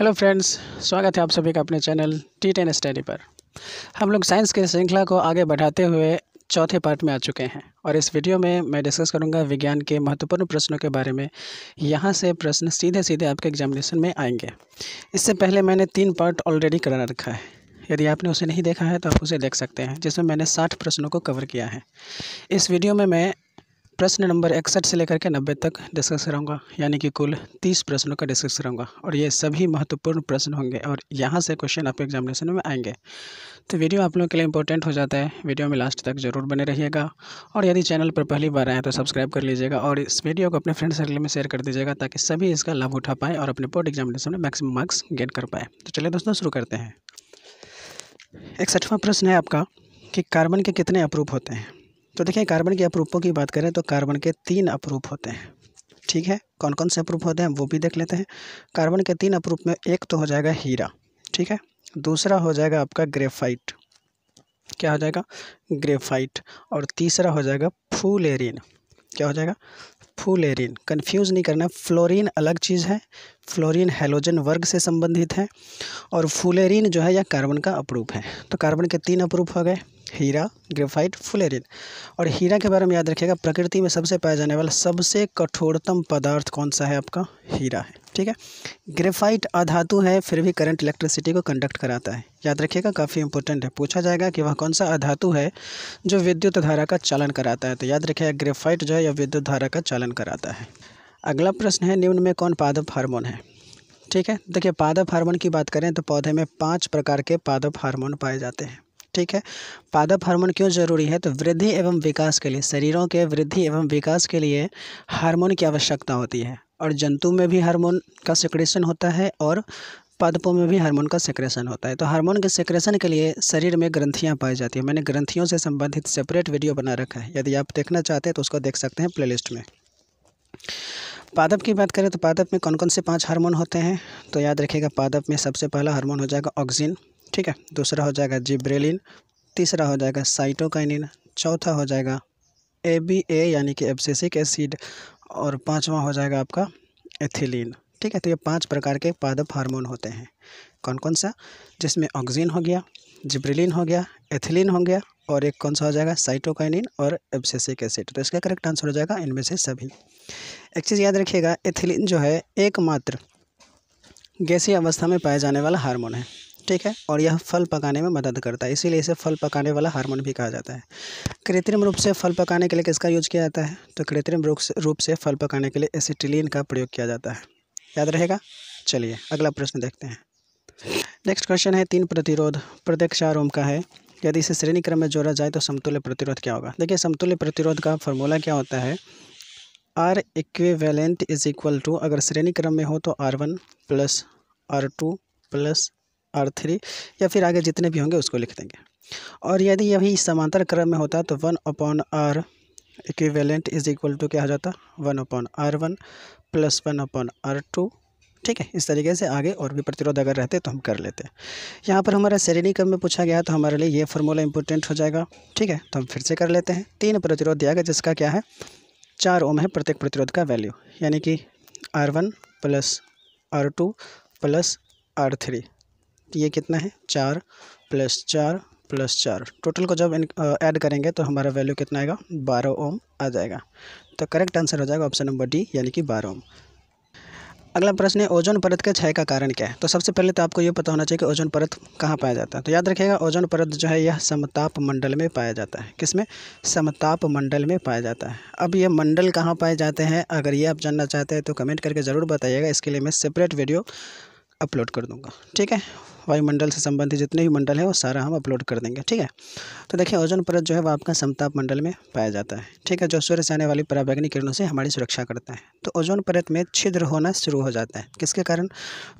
hello friends स्वागत है आप सभी का अपने चैनल टी टेन स्टडी पर हम लोग साइंस के श्रृंखला को आगे बढ़ाते हुए चौथे पार्ट में आ चुके हैं और इस वीडियो में मैं डिस्कस करूंगा विज्ञान के महत्वपूर्ण प्रश्नों के बारे में यहाँ से प्रश्न सीधे सीधे आपके एग्जामिनेशन में आएंगे इससे पहले मैंने तीन पार्ट ऑलरेडी करा रखा है यदि आपने उसे नहीं देखा है तो आप उसे देख सकते हैं जिसमें मैंने साठ प्रश्नों को कवर किया है इस वीडियो में मैं प्रश्न नंबर इकसठ से लेकर के नब्बे तक डिस्कस कराऊंगा यानी कि कुल तीस प्रश्नों का डिस्कस कराऊंगा और ये सभी महत्वपूर्ण प्रश्न होंगे और यहाँ से क्वेश्चन आपके एग्जामिनेशन में आएंगे तो वीडियो आप लोगों के लिए इंपॉर्टेंट हो जाता है वीडियो में लास्ट तक जरूर बने रहिएगा और यदि चैनल पर पहली बार आएँ तो सब्सक्राइब कर लीजिएगा और इस वीडियो को अपने फ्रेंड सर्कल में शेयर कर दीजिएगा ताकि सभी इसका लाभ उठा पाएँ और अपने बोर्ड एग्जामिनेशन में मैक्सिमम मार्क्स गेन कर पाएँ तो चलिए दोस्तों शुरू करते हैं इकसठवा प्रश्न है आपका कि कार्बन के कितने अप्रूप होते हैं तो देखिए कार्बन के अपरूपों की बात करें तो कार्बन के तीन अपरूप होते हैं ठीक है कौन कौन से अपरूप होते हैं वो भी देख लेते हैं कार्बन के तीन अपरूप में एक तो हो जाएगा हीरा ठीक है दूसरा हो जाएगा आपका ग्रेफाइट क्या हो जाएगा ग्रेफाइट और तीसरा हो जाएगा फूलेरिन क्या हो जाएगा फूलेरिन कंफ्यूज नहीं करना फ्लोरीन अलग चीज़ है फ्लोरीन हेलोजन वर्ग से संबंधित है और फुलेरिन जो है यह कार्बन का अपरूप है तो कार्बन के तीन अपरूप हो गए हीरा ग्रेफाइट फुलेरिन और हीरा के बारे में याद रखिएगा प्रकृति में सबसे पाया जाने वाला सबसे कठोरतम पदार्थ कौन सा है आपका हीरा है ठीक है ग्रेफाइट अधातु है फिर भी करंट इलेक्ट्रिसिटी को कंडक्ट कराता है याद रखिएगा काफ़ी इंपॉर्टेंट है पूछा जाएगा कि वह कौन सा अधातु है जो विद्युत धारा का चालन कराता है तो याद रखिएगा ग्रेफाइट जो है यह विद्युत धारा का चालन कराता है अगला प्रश्न है निम्न में कौन पादप हार्मोन है ठीक है देखिए पादप हार्मोन की बात करें तो पौधे में पांच प्रकार के पादप हार्मोन पाए जाते हैं ठीक है पादप हार्मोन क्यों जरूरी है तो वृद्धि एवं विकास के लिए शरीरों के वृद्धि एवं विकास के लिए हार्मोन की आवश्यकता होती है और जंतु में भी हार्मोन का सिक्रेशन होता है और पादपों में भी हार्मोन का सेक्रेशन होता है तो हार्मोन के सेक्रेशन के लिए शरीर में ग्रंथियाँ पाई जाती है मैंने ग्रंथियों से संबंधित सेपरेट वीडियो बना रखा है यदि आप देखना चाहते हैं तो उसको देख सकते हैं प्लेलिस्ट में पादप की बात करें तो पादप में कौन कौन से पांच हार्मोन होते हैं तो याद रखिएगा पादप में सबसे पहला हार्मोन हो जाएगा ऑक्सिन ठीक है दूसरा हो जाएगा जिब्रेलिन तीसरा हो जाएगा साइटोकाइनिन चौथा हो जाएगा ए बी ए यानी कि एब्सेसिक एसिड और पाँचवा हो जाएगा आपका एथिलीन ठीक है तो ये पाँच प्रकार के पादप हार्मोन होते हैं कौन कौन सा जिसमें ऑक्सीजन हो गया जिब्रिलिन हो गया एथिलीन हो गया और एक कौन सा हो जाएगा साइटोकाइनिन और एब्सेसिक एसिड तो इसका करेक्ट आंसर हो जाएगा इनमें से सभी एक चीज़ याद रखिएगा एथिलीन जो है एकमात्र गैसी अवस्था में पाया जाने वाला हार्मोन है ठीक है और यह फल पकाने में मदद करता है इसीलिए इसे फल पकाने वाला हार्मोन भी कहा जाता है कृत्रिम रूप से फल पकाने के लिए किसका यूज किया जाता है तो कृत्रिम रूप से फल पकाने के लिए एसिटिलीन का प्रयोग किया जाता है याद रहेगा चलिए अगला प्रश्न देखते हैं नेक्स्ट क्वेश्चन है तीन प्रतिरोध प्रत्येक चार ओम का है यदि इसे श्रेणी क्रम में जोड़ा जाए तो समतुल्य प्रतिरोध क्या होगा देखिए समतुल्य प्रतिरोध का फॉर्मूला क्या होता है R equivalent is equal to अगर श्रेणी क्रम में हो तो R one plus R two plus R three या फिर आगे जितने भी होंगे उसको लिख देंगे और यदि यही समांतर क्रम में होता तो one upon R equivalent is equal to क्या हो जाता one upon R one plus one upon R two ठीक है इस तरीके से आगे और भी प्रतिरोध अगर रहते तो हम कर लेते हैं यहाँ पर हमारा श्रेणी क्रम में पूछा गया तो हमारे लिए ये फॉर्मूला इंपॉर्टेंट हो जाएगा ठीक है तो हम फिर से कर लेते हैं तीन प्रतिरोध दिया गया जिसका क्या है चार ओम है प्रत्येक प्रतिरोध का वैल्यू यानी कि R one plus R two plus R three ये कितना है चार प्लस चार प्लस चार टोटल को जब ऐड करेंगे तो हमारा वैल्यू कितना आएगा बारह ओम आ जाएगा तो करेक्ट आंसर हो जाएगा ऑप्शन नंबर डी यानी कि बारह ओम अगला प्रश्न है ओजोन परत के क्षय का कारण क्या है तो सबसे पहले तो आपको ये पता होना चाहिए कि ओजोन परत कहाँ पाया जाता है तो याद रखिएगा ओजोन परत जो है यह समताप मंडल में पाया जाता है किसमें समताप मंडल में पाया जाता है अब यह मंडल कहाँ पाए जाते हैं अगर ये आप जानना चाहते हैं तो कमेंट करके ज़रूर बताइएगा इसके लिए मैं सेपरेट वीडियो अपलोड कर दूँगा ठीक है वायुमंडल से संबंधित जितने भी मंडल हैं वो सारा हम अपलोड कर देंगे ठीक है तो देखिए ओजोन परत जो है वो आपका समताप मंडल में पाया जाता है ठीक है जो सूर्य से आने वाली पराबैग्नि किरणों से हमारी सुरक्षा करता है तो ओजोन परत में छिद्र होना शुरू हो जाता है किसके कारण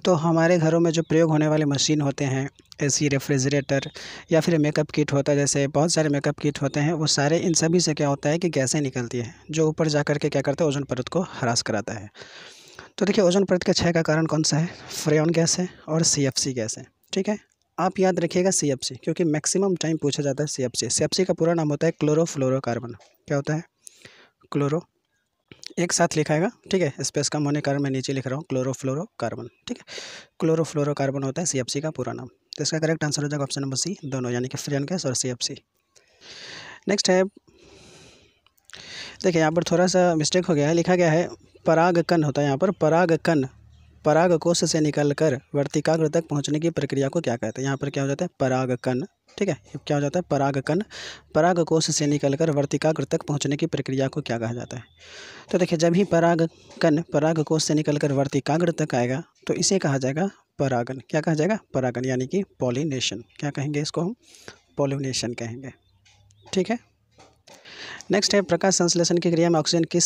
तो हमारे घरों में जो प्रयोग होने वाले मशीन होते हैं सी रेफ्रिजरेटर या फिर मेकअप किट होता है जैसे बहुत सारे मेकअप किट होते हैं वो सारे इन सभी से क्या होता है कि गैसें निकलती हैं जो ऊपर जा कर के क्या करता है ओजोन परत को हरास कराता है तो देखिए ओजोन परत के क्षय का कारण कौन सा है फ्रेन गैस है और सी गैस है ठीक है आप याद रखिएगा सी एफ सी क्योंकि मैक्सिमम टाइम पूछा जाता है C F C C F C का पूरा नाम होता है क्लोरोफ्लोरोकार्बन क्या होता है क्लोरो एक साथ लिखाएगा ठीक है स्पेस कम होने के कारण मैं नीचे लिख रहा हूँ क्लोरोफ्लोरोकार्बन ठीक है क्लोरोफ्लोरोकार्बन होता है सी एफ सी का पूरा नाम तो इसका करेक्ट आंसर हो जाएगा ऑप्शन नंबर सी दोनों यानी कि फ्रियन गैस और सी एफ सी नेक्स्ट है देखिए यहाँ पर थोड़ा सा मिस्टेक हो गया है लिखा गया है परागकन होता है यहाँ पर परागकन पराग कोष से निकलकर वर्तिकाग्र तक पहुंचने की प्रक्रिया को क्या कहते हैं यहाँ पर क्या हो जाता है कन ठीक है क्या हो जाता है पराग कोष से निकलकर वर्तिकाग्र तक पहुंचने की प्रक्रिया को क्या कहा जाता है तो देखिए जब ही पराग कोष से निकलकर वर्तिकाग्र तक आएगा तो इसे कहा जाएगा परागन क्या कहा जाएगा परागन यानी कि पॉलिनेशन क्या कहेंगे इसको हम पॉलिनेशन कहेंगे ठीक है नेक्स्ट है प्रकाश संश्लेषण की क्रिया में ऑक्सीजन किस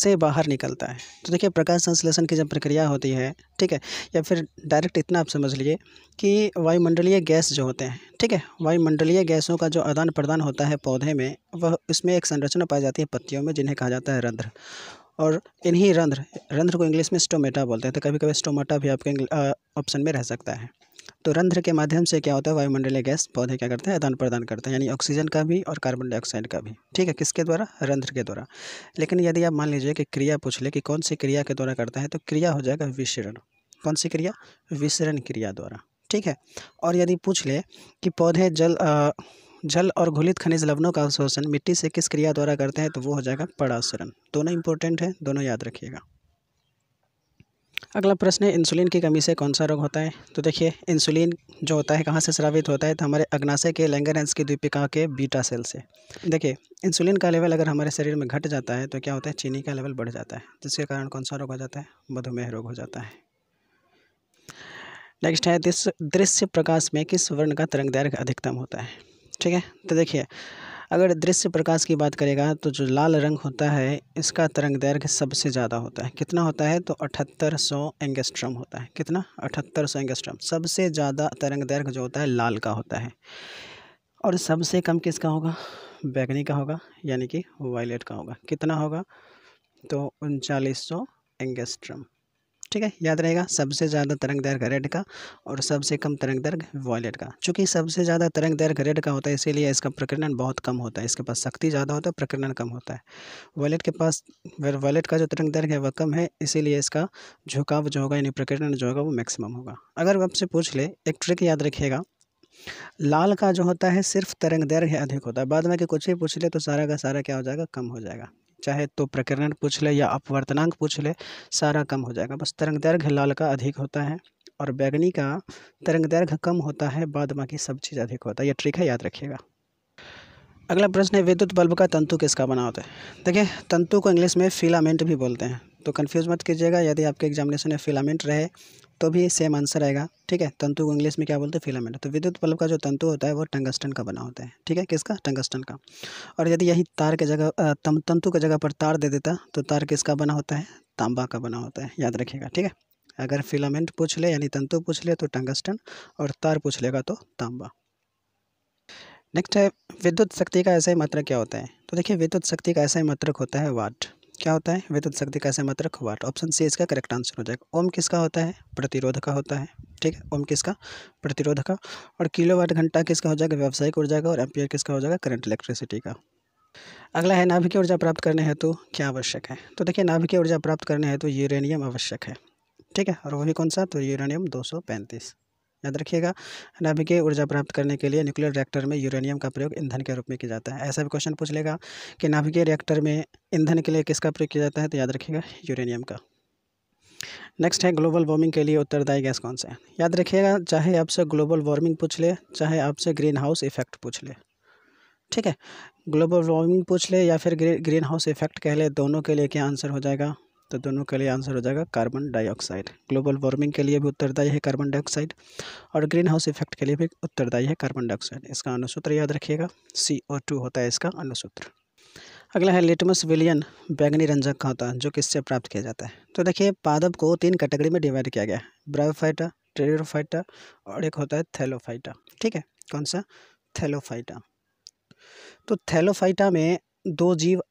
से बाहर निकलता है तो देखिए प्रकाश संश्लेषण की जब प्रक्रिया होती है ठीक है या फिर डायरेक्ट इतना आप समझ लिए कि वायुमंडलीय गैस जो होते हैं ठीक है वायुमंडलीय गैसों का जो आदान प्रदान होता है पौधे में वह उसमें एक संरचना पाई जाती है पत्तियों में जिन्हें कहा जाता है रंध्र और इन्हीं रंध्र रंध्र को इंग्लिश में स्टोमेटा बोलते हैं तो कभी कभी स्टोमेटा भी आपके ऑप्शन में रह सकता है तो रंध्र के माध्यम से क्या होता है वायुमंडलीय गैस पौधे क्या करते हैं आदान प्रदान करते हैं यानी ऑक्सीजन का भी और कार्बन डाइऑक्साइड का भी ठीक है किसके द्वारा रंध्र के द्वारा लेकिन यदि आप मान लीजिए कि क्रिया पूछ ले कि कौन सी क्रिया के द्वारा करता है तो क्रिया हो जाएगा विशरण कौन सी क्रिया विशरण क्रिया द्वारा ठीक है और यदि पूछ ले कि पौधे जल जल और घुलित खनिज लवणों का अवशोषण मिट्टी से किस क्रिया द्वारा करते हैं तो वो हो जाएगा पड़ाशरण दोनों इंपॉर्टेंट है दोनों याद रखिएगा अगला प्रश्न है इंसुलिन की कमी से कौन सा रोग होता है तो देखिए इंसुलिन जो होता है कहाँ से स्रावित होता है तो हमारे अग्नाशय के लेंगरहंस की द्वीपिका के बीटा सेल से देखिए इंसुलिन का लेवल अगर हमारे शरीर में घट जाता है तो क्या होता है चीनी का लेवल बढ़ जाता है जिसके कारण कौन सा रोग हो जाता है मधुमेह रोग हो जाता है नेक्स्ट है दृश्य प्रकाश में किस वर्ण का तरंग दैर्घ अधिकतम होता है ठीक है तो देखिए अगर दृश्य प्रकाश की बात करेगा तो जो लाल रंग होता है इसका तरंग दैर्घ्य सबसे ज़्यादा होता है कितना होता है तो अठहत्तर सौ एंगस्ट्रम होता है कितना अठहत्तर सौ एंगस्ट्रम सबसे ज़्यादा तरंग दैर्घ्य जो होता है लाल का होता है और सबसे कम किसका होगा बैगनी का होगा यानी कि वायलेट का होगा कितना होगा तो उनचालीस सौ एंगस्ट्रम ठीक है याद रहेगा सबसे ज़्यादा तरंग दैर्घ्य रेड का और सबसे कम तरंग दैर्घ्य वॉयलेट का चूँकि सबसे ज़्यादा तरंग दैर्घ्य रेड का होता है इसीलिए इसका प्रकरणन बहुत कम होता है इसके पास शक्ति ज़्यादा होता है प्रकरणन कम होता है वॉयलेट के पास वॉयलेट का जो तरंग दैर्घ्य है वह कम है इसीलिए इसका झुकाव जो होगा यानी प्रकरणन जो होगा वो मैक्सिमम होगा अगर आपसे पूछ ले एक ट्रिक याद रखिएगा लाल का जो होता है सिर्फ तरंग दैर्घ्य अधिक होता है बाद में कि कुछ ही पूछ ले तो सारा का सारा क्या हो जाएगा कम हो जाएगा चाहे तो प्रकरण पूछ ले या अपवर्तनांक पूछ ले सारा कम हो जाएगा बस तरंग दैर्घ्य लाल का अधिक होता है और बैगनी का तरंग दैर्घ्य कम होता है बाद बाकी सब चीज़ अधिक होता है यह ट्रिक है याद रखिएगा अगला प्रश्न है विद्युत बल्ब का तंतु किसका बना होता है देखिए तंतु को इंग्लिश में फिलामेंट भी बोलते हैं तो कन्फ्यूज़ मत कीजिएगा यदि आपके एग्जामिनेशन में फिलामेंट रहे तो भी सेम आंसर आएगा ठीक है तंतु को इंग्लिश में क्या बोलते हैं फिलामेंट तो विद्युत बल्ब का जो तंतु होता है वो टंगस्टन का बना होता है ठीक है किसका टंगस्टन का और यदि यही तार के जगह तंतु के जगह पर तार दे देता तो तार किसका बना होता है तांबा का बना होता है याद रखिएगा ठीक है अगर फिलामेंट पूछ ले यानी तंतु पूछ ले तो टंगस्टन और तार पूछ लेगा तो तांबा नेक्स्ट है विद्युत शक्ति का ऐसा ही मात्रक क्या होता है तो देखिए विद्युत शक्ति का ऐसा ही मात्रक होता है वाट क्या होता है वेतन शक्ति का मात्रक वाट ऑप्शन सी इसका करेक्ट आंसर हो जाएगा ओम किसका होता है प्रतिरोध का होता है ठीक है ओम किसका प्रतिरोध का और किलो वाट घंटा किसका हो जाएगा व्यावसायिक ऊर्जा का और एम्पियर किसका हो जाएगा करंट इलेक्ट्रिसिटी का अगला है नाभिकीय ऊर्जा प्राप्त करने हेतु तो क्या आवश्यक है तो देखिए नाभिकीय ऊर्जा प्राप्त करने हेतु तो यूरेनियम आवश्यक है ठीक है और वही कौन सा तो यूरेनियम दो सौ पैंतीस याद रखिएगा नाभिकीय ऊर्जा प्राप्त करने के लिए न्यूक्लियर रिएक्टर में यूरेनियम का प्रयोग ईंधन के रूप में किया जाता है ऐसा भी क्वेश्चन पूछ लेगा कि नाभिकीय रिएक्टर में ईंधन के लिए किसका प्रयोग किया जाता है तो याद रखिएगा यूरेनियम का नेक्स्ट है ग्लोबल वार्मिंग के लिए उत्तरदायी गैस कौन सा है याद रखिएगा चाहे आपसे ग्लोबल वार्मिंग पूछ ले चाहे आपसे ग्रीन हाउस इफेक्ट पूछ ले ठीक है ग्लोबल वार्मिंग पूछ ले या फिर ग्रीन हाउस इफेक्ट कह ले दोनों के लिए क्या आंसर हो जाएगा तो दोनों के लिए आंसर हो जाएगा कार्बन डाइऑक्साइड ग्लोबल वार्मिंग के लिए भी उत्तरदायी है कार्बन डाइऑक्साइड और ग्रीन हाउस इफेक्ट के लिए भी उत्तरदायी है कार्बन डाइऑक्साइड इसका अनुसूत्र याद रखिएगा सी ओ टू होता है इसका अनुसूत्र अगला है लिटमस विलियन बैगनी रंजक का होता है जो किससे प्राप्त किया जाता है तो देखिए पादप को तीन कैटेगरी में डिवाइड किया गया है ब्रायोफाइटा टेरियोफाइटा और एक होता है थैलोफाइटा ठीक है कौन सा थैलोफाइटा तो थैलोफाइटा में दो जीव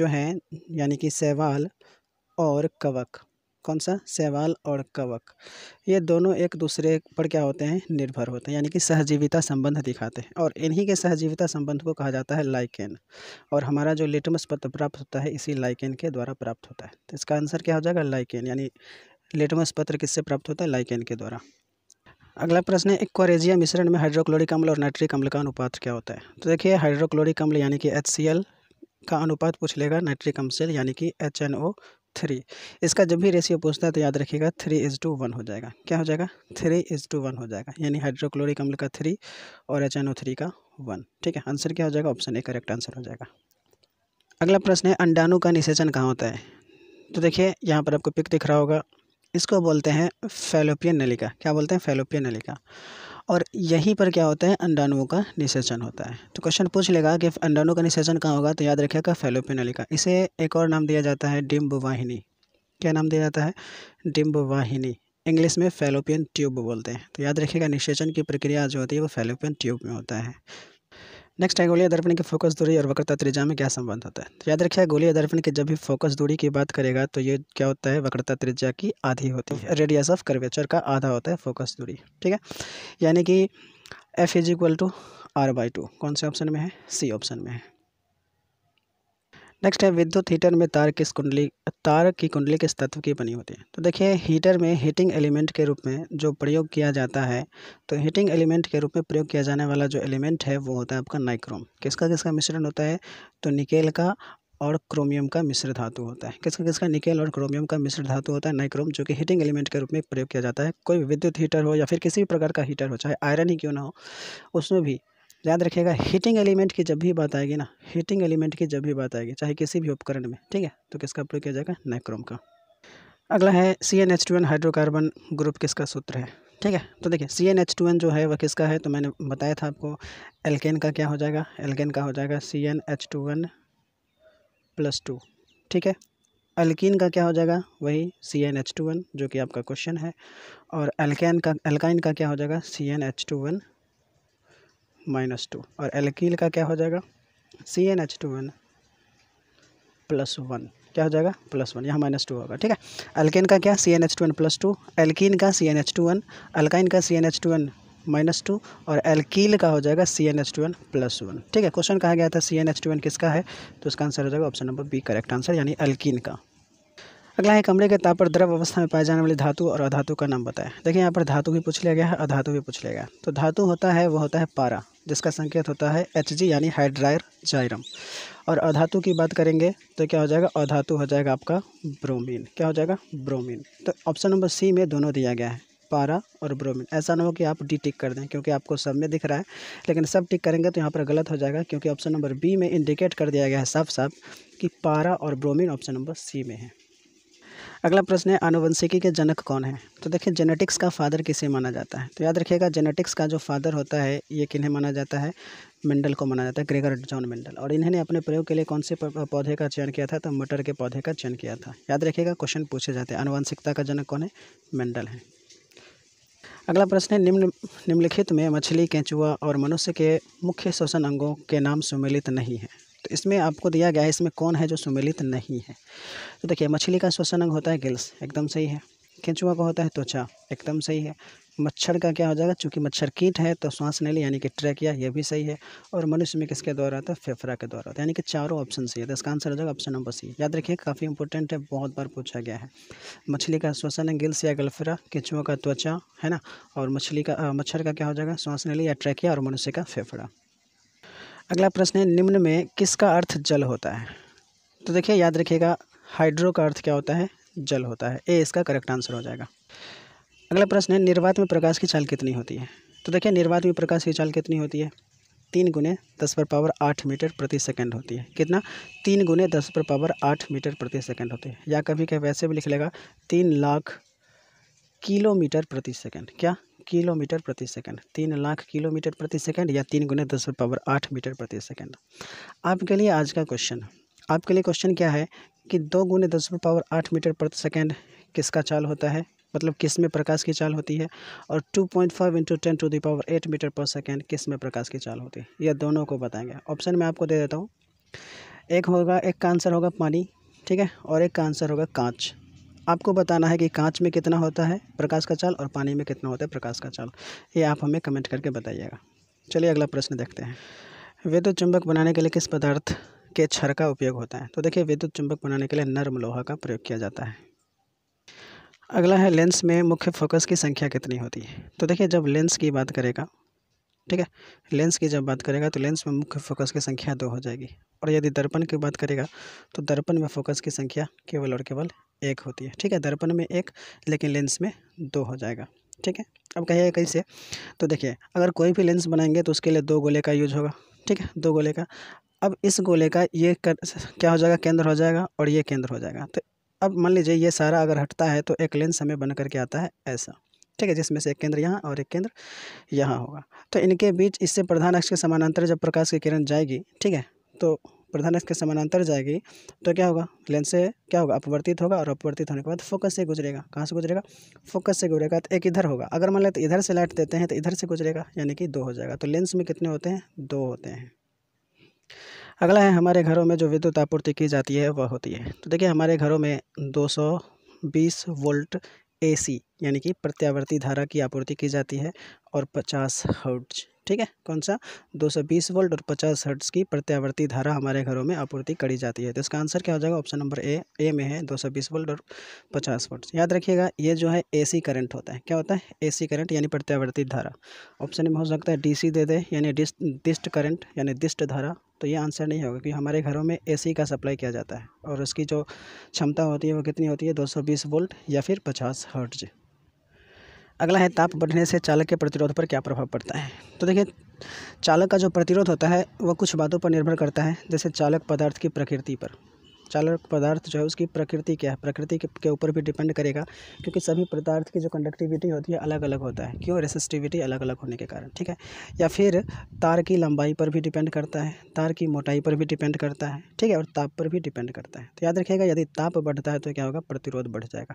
जो हैं यानी कि सेवाल और कवक कौन सा शैवाल और कवक ये दोनों एक दूसरे पर क्या होते हैं निर्भर होते हैं यानी कि सहजीविता संबंध दिखाते हैं और इन्हीं के सहजीविता संबंध को कहा जाता है लाइकेन और हमारा जो लिटमस पत्र प्राप्त होता है इसी लाइकेन के द्वारा प्राप्त होता है तो इसका आंसर क्या हो जाएगा लाइकेन यानी लिटमस पत्र किससे प्राप्त होता है लाइकेन के द्वारा अगला प्रश्न है इक्वारेजिया मिश्रण में हाइड्रोक्लोरिक अम्ल और नाइट्रिक अम्ल का अनुपात क्या होता है तो देखिए हाइड्रोक्लोरिक अम्ल यानी कि एच का अनुपात पूछ लेगा नाइट्रिक अम्ल यानी कि एच थ्री इसका जब भी रेशियो पूछता है तो याद रखिएगा थ्री इज टू वन हो जाएगा क्या हो जाएगा थ्री इज टू वन हो जाएगा यानी हाइड्रोक्लोरिक अम्ल का थ्री और एच एन ओ थ्री का वन ठीक है आंसर क्या हो जाएगा ऑप्शन ए करेक्ट आंसर हो जाएगा अगला प्रश्न है अंडाणु का निषेचन कहाँ होता है तो देखिए यहाँ पर आपको पिक दिख रहा होगा इसको बोलते हैं फेलोपियन नलिका क्या बोलते हैं फेलोपियन नलिका और यहीं पर क्या होता है अंडाणुओं का निषेचन होता है तो क्वेश्चन पूछ लेगा कि अंडाणुओं का निषेचन कहाँ होगा तो याद रखिएगा फेलोपिनली का इसे एक और नाम दिया जाता है डिम्ब वाहिनी क्या नाम दिया जाता है डिम्ब वाहिनी इंग्लिश में फेलोपियन ट्यूब बोलते हैं तो याद रखिएगा निषेचन की प्रक्रिया जो होती है वो फेलोपियन ट्यूब में होता है नेक्स्ट है गोलिया दर्पण की फोकस दूरी और वक्रता त्रिज्या में क्या संबंध होता है तो याद रखिए गोलिया दर्पण की जब भी फोकस दूरी की बात करेगा तो ये क्या होता है वक्रता त्रिज्या की आधी होती है रेडियस ऑफ कर्वेचर का आधा होता है फोकस दूरी ठीक है यानी कि F is equal to R by two कौन से ऑप्शन में है सी ऑप्शन में है नेक्स्ट है विद्युत हीटर में तार किस कुंडली तार की कुंडली किस तत्व की बनी होती है तो देखिए हीटर में हीटिंग एलिमेंट के रूप में जो प्रयोग किया जाता है तो हीटिंग एलिमेंट के रूप में प्रयोग किया जाने वाला जो एलिमेंट है वो होता है आपका नाइक्रोम किसका किसका मिश्रण होता है तो निकेल का और क्रोमियम का मिश्र धातु होता है किसका किसका निकेल और क्रोमियम का मिश्र धातु होता है नाइक्रोम जो कि हीटिंग एलिमेंट के रूप में प्रयोग किया जाता है कोई विद्युत हीटर हो या फिर किसी भी प्रकार का हीटर हो चाहे आयरन ही क्यों ना हो उसमें भी याद रखिएगा हीटिंग एलिमेंट की जब भी बात आएगी ना हीटिंग एलिमेंट की जब भी बात आएगी चाहे किसी भी उपकरण में ठीक है तो किसका प्रयोग किया जाएगा नाइक्रोम का अगला है C N H two N hydrocarbon group किसका सूत्र है ठीक है तो देखिए C N H two N जो है वह किसका है तो मैंने बताया था आपको एल्केन का क्या हो जाएगा एल्केन का हो जाएगा C N H two N plus two ठीक है एल्किन का क्या हो जाएगा वही C N H two N जो कि आपका क्वेश्चन है और एल्केन का एल्काइन का क्या हो जाएगा C N H two N minus two और एल्किल का क्या हो जाएगा C N H two N plus one क्या हो जाएगा प्लस वन यहाँ माइनस टू होगा ठीक है एल्केन का क्या C N H two N plus two alkene का C N H two N alkyne का C N H two N minus two और एल्कील का हो जाएगा C N H two N plus one ठीक है क्वेश्चन कहा गया था C N H two N किसका है तो इसका आंसर हो जाएगा option number B correct answer यानी एल्किन का अगला है कमरे के ताप पर द्रव अवस्था में पाए जाने वाले धातु और अधातु का नाम बताएं देखिए यहाँ पर धातु भी पूछ लिया गया है अधातु भी पूछ लिया गया तो धातु होता है वो होता है पारा जिसका संकेत होता है एच जी यानी हाइड्रायर जायरम और अधातु की बात करेंगे तो क्या हो जाएगा अधातु हो जाएगा आपका ब्रोमिन क्या हो जाएगा ब्रोमिन तो ऑप्शन नंबर सी में दोनों दिया गया है पारा और ब्रोमिन ऐसा ना हो कि आप डी टिक कर दें क्योंकि आपको सब में दिख रहा है लेकिन सब टिक करेंगे तो यहाँ पर गलत हो जाएगा क्योंकि ऑप्शन नंबर बी में इंडिकेट कर दिया गया है साफ साफ कि पारा और ब्रोमिन ऑप्शन नंबर सी में है अगला प्रश्न है आनुवंशिकी के जनक कौन है तो देखिए जेनेटिक्स का फादर किसे माना जाता है तो याद रखिएगा जेनेटिक्स का जो फादर होता है ये किन्हें माना जाता है मेंडल को माना जाता है ग्रेगर जॉन मेंडल और इन्होंने अपने प्रयोग के लिए कौन से पौधे का चयन किया था तो मटर के पौधे का चयन किया था याद रखिएगा क्वेश्चन पूछे जाते हैं आनुवंशिकता का जनक कौन है मेंडल है अगला प्रश्न है निम्न निम्नलिखित में मछली केंचुआ और मनुष्य के मुख्य श्वसन अंगों के नाम सम्मिलित नहीं है तो इसमें आपको दिया गया है इसमें कौन है जो सुमिलित नहीं है तो देखिए मछली का श्वसन अंग होता है गिल्स एकदम सही है केंचुआ का होता है त्वचा एकदम सही है मच्छर का क्या हो जाएगा चूँकि मच्छर कीट है तो श्वास नली यानी कि ट्रैकिया ये भी सही है और मनुष्य में किसके द्वारा आता है फेफड़ा के द्वारा यानी कि चारों ऑप्शन सही है तो इसका आंसर हो जाएगा ऑप्शन नंबर सी याद रखिए काफ़ी इंपॉर्टेंट है बहुत बार पूछा गया है मछली का श्वसन है गिल्स या गलफरा केचुओं का त्वचा है ना और मछली का मच्छर का क्या हो जाएगा श्वास नली या ट्रैकिया और मनुष्य का फेफड़ा अगला प्रश्न है निम्न में किसका अर्थ जल होता है तो देखिए याद रखिएगा हाइड्रो का अर्थ क्या होता है जल होता है ए इसका करेक्ट आंसर हो जाएगा अगला प्रश्न है निर्वात में प्रकाश की चाल कितनी होती है तो देखिए निर्वात में प्रकाश की चाल कितनी होती है तीन गुने दस पर पावर आठ मीटर प्रति सेकंड होती है कितना तीन गुने दस पर पावर आठ मीटर प्रति सेकंड होती है या कभी कभी वैसे भी लिख लेगा तीन लाख किलोमीटर प्रति सेकंड क्या किलोमीटर प्रति सेकंड तीन लाख किलोमीटर प्रति सेकंड या तीन गुने दस पावर आठ मीटर प्रति सेकंड आपके लिए आज का क्वेश्चन आपके लिए क्वेश्चन क्या है कि दो गुने दस पावर आठ मीटर प्रति सेकंड किसका चाल होता है मतलब किस में प्रकाश की चाल होती है और two point five into ten to the power eight metre पर सेकेंड किस में प्रकाश की चाल होती है यह दोनों को बताएंगे ऑप्शन मैं आपको दे देता हूँ एक होगा एक का आंसर होगा पानी ठीक है और एक का आंसर होगा कांच आपको बताना है कि कांच में कितना होता है प्रकाश का चाल और पानी में कितना होता है प्रकाश का चाल ये आप हमें कमेंट करके बताइएगा चलिए अगला प्रश्न देखते हैं विद्युत चुंबक बनाने के लिए किस पदार्थ के छर का उपयोग होता है तो देखिए विद्युत चुंबक बनाने के लिए नर्म लोहा का प्रयोग किया जाता है अगला है लेंस में मुख्य फोकस की संख्या कितनी होती है तो देखिए जब लेंस की बात करेगा ठीक है लेंस की जब बात करेगा तो लेंस में मुख्य फोकस की संख्या दो हो जाएगी और यदि दर्पण की बात करेगा तो दर्पण में फोकस की संख्या केवल और केवल एक होती है ठीक है दर्पण में एक लेकिन लेंस में दो हो जाएगा ठीक है अब कहिए कैसे तो देखिए अगर कोई भी लेंस बनाएंगे तो उसके लिए दो गोले का यूज होगा ठीक है दो गोले का अब इस गोले का ये कर, क्या हो जाएगा केंद्र हो जाएगा और ये केंद्र हो जाएगा तो अब मान लीजिए ये सारा अगर हटता है तो एक लेंस हमें बन करके आता है ऐसा ठीक है जिसमें से एक केंद्र यहाँ और एक केंद्र यहाँ होगा तो इनके बीच इससे प्रधान अक्ष के समानांतर जब प्रकाश की किरण जाएगी ठीक है तो प्रधान अक्ष के समानांतर जाएगी तो क्या होगा लेंस से क्या होगा अपवर्तित होगा और अपवर्तित होने के बाद फोकस से गुजरेगा कहाँ से गुजरेगा फोकस से गुजरेगा तो एक इधर होगा अगर मान लें तो इधर से लाइट देते हैं तो इधर से गुजरेगा यानी कि दो हो जाएगा तो लेंस में कितने होते हैं दो होते हैं अगला है हमारे घरों में जो विद्युत आपूर्ति की जाती है वह होती है तो देखिए हमारे घरों में 220 वोल्ट एसी यानी कि प्रत्यावर्ती धारा की आपूर्ति की जाती है और 50 हर्ट्ज ठीक है कौन सा 220 वोल्ट और 50 हर्ट्ज की प्रत्यावर्ती धारा हमारे घरों में आपूर्ति करी जाती है तो इसका आंसर क्या हो जाएगा ऑप्शन नंबर ए ए में है 220 वोल्ट और 50 वोल्ट याद रखिएगा ये जो है एसी करंट होता है क्या होता है एसी करंट यानी प्रत्यावर्ती धारा ऑप्शन में हो सकता है डीसी दे दे यानी डिस्ट दिष्ट करंट यानी दिष्ट धारा तो ये आंसर नहीं होगा क्योंकि हमारे घरों में एसी का सप्लाई किया जाता है और उसकी जो क्षमता होती है वो कितनी होती है 220 वोल्ट या फिर 50 हर्ट्ज अगला है ताप बढ़ने से चालक के प्रतिरोध पर क्या प्रभाव पड़ता है तो देखिए चालक का जो प्रतिरोध होता है वह कुछ बातों पर निर्भर करता है जैसे चालक पदार्थ की प्रकृति पर चालक पदार्थ जो है उसकी प्रकृति क्या है प्रकृति के ऊपर भी डिपेंड करेगा क्योंकि सभी पदार्थ की जो कंडक्टिविटी होती है अलग अलग होता है क्यों रेसिस्टिविटी अलग अलग होने के कारण ठीक है या फिर तार की लंबाई पर भी डिपेंड करता है तार की मोटाई पर भी डिपेंड करता है ठीक है और ताप पर भी डिपेंड करता है तो याद रखिएगा यदि ताप बढ़ता है तो क्या होगा प्रतिरोध बढ़ जाएगा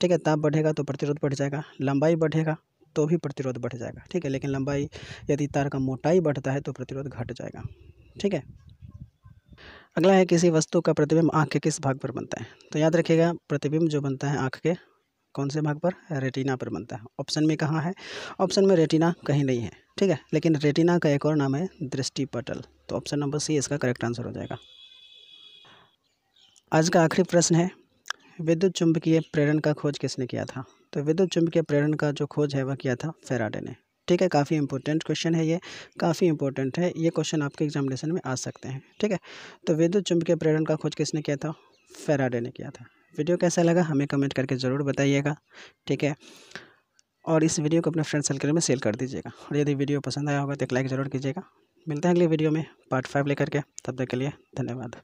ठीक है ताप बढ़ेगा तो प्रतिरोध बढ़ जाएगा लंबाई बढ़ेगा तो भी प्रतिरोध बढ़ जाएगा ठीक है लेकिन लंबाई यदि तार का मोटाई बढ़ता है तो प्रतिरोध घट जाएगा ठीक है अगला है किसी वस्तु का प्रतिबिंब आँख के किस भाग पर बनता है तो याद रखिएगा प्रतिबिंब जो बनता है आँख के कौन से भाग पर रेटिना पर बनता है ऑप्शन में कहाँ है ऑप्शन में रेटिना कहीं नहीं है ठीक है लेकिन रेटिना का एक और नाम है दृष्टि पटल तो ऑप्शन नंबर सी इसका करेक्ट आंसर हो जाएगा आज का आखिरी प्रश्न है विद्युत चुंबकीय प्रेरण का खोज किसने किया था तो विद्युत चुंबकीय प्रेरण का जो खोज है वह किया था फेराडे ने ठीक है काफ़ी इंपॉर्टेंट क्वेश्चन है ये काफ़ी इंपॉर्टेंट है ये क्वेश्चन आपके एग्जामिनेशन में आ सकते हैं ठीक है तो विद्युत चुंबकीय प्रेरण का खोज किसने किया था फेराडे ने किया था वीडियो कैसा लगा हमें कमेंट करके ज़रूर बताइएगा ठीक है और इस वीडियो को अपने फ्रेंड सर्कल में शेयर कर दीजिएगा और यदि वीडियो पसंद आया होगा तो एक लाइक ज़रूर कीजिएगा मिलते हैं अगले वीडियो में पार्ट फाइव लेकर के तब तक के लिए धन्यवाद